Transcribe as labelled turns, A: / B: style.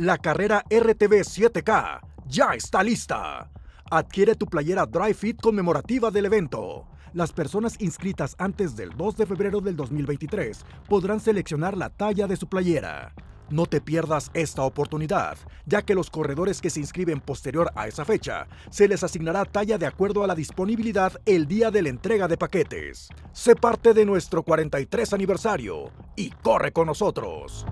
A: La carrera RTV 7K ya está lista. Adquiere tu playera Dry conmemorativa del evento. Las personas inscritas antes del 2 de febrero del 2023 podrán seleccionar la talla de su playera. No te pierdas esta oportunidad, ya que los corredores que se inscriben posterior a esa fecha se les asignará talla de acuerdo a la disponibilidad el día de la entrega de paquetes. Sé parte de nuestro 43 aniversario y corre con nosotros.